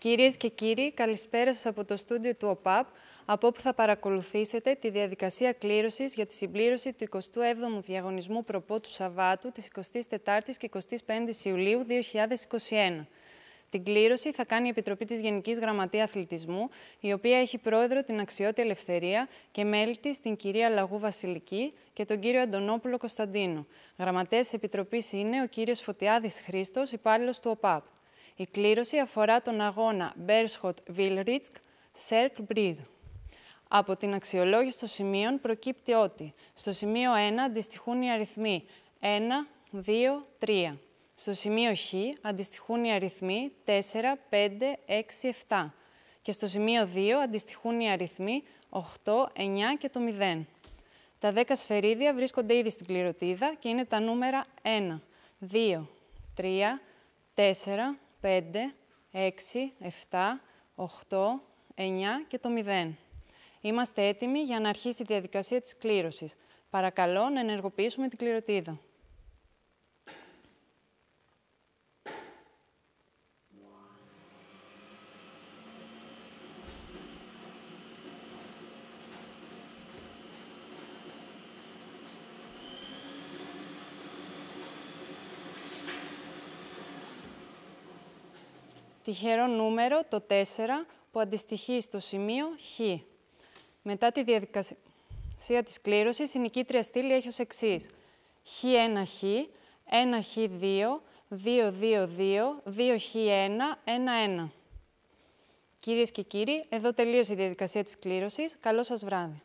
Κυρίες και κύριοι, καλησπέρα σας από το στούντιο του ΟΠΑΠ, από όπου θα παρακολουθήσετε τη διαδικασία κλήρωσης για τη συμπλήρωση του 27ου Διαγωνισμού Προπότου του Σαββάτου της 24ης και 25ης Ιουλίου 2021. Την κλήρωση θα κάνει η Επιτροπή της Γενικής Γραμματείας Αθλητισμού, η οποία έχει πρόεδρο την Αξιώτη Ελευθερία και μέλη της την κυρία Λαγού Βασιλική και τον κύριο Αντωνόπουλο Κωνσταντίνου. Γραμματέας της Επιτροπής είναι ο κύριος Φωτιάδης Χρήστος, υπάλληλος του ΟΠΑΠ. Η κλήρωση αφορά τον αγώνα Bershot-Wilritsk Circle μπριζ. Από την αξιολόγηση των σημείων προκύπτει ότι στο σημείο 1 αντιστοιχούν οι αριθμοί 1, 2, 3. Στο σημείο Χ αντιστοιχούν οι αριθμοί 4, 5, 6, 7. Και στο σημείο 2 αντιστοιχούν οι αριθμοί 8, 9 και το 0. Τα 10 σφαιρίδια βρίσκονται ήδη στην κληροτίδα και είναι τα νούμερα 1, 2, 3, 4, 5, 6, 7, 8, 9 και το 0. Είμαστε έτοιμοι για να αρχίσει η διαδικασία της κλήρωσης. Παρακαλώ να ενεργοποιήσουμε την κληροτίδα. τυχερό νούμερο, το 4, που αντιστοιχεί στο σημείο Χ. Μετά τη διαδικασία της κλήρωσης, η νικήτρια στήλη έχει ως εξής. Χ1 Χ, 1 Χ2, 2 2 2, 2 Χ1, 1 1. Κυρίες και κύριοι, εδώ τελείωσε η διαδικασία της κλήρωσης. Καλό σας βράδυ.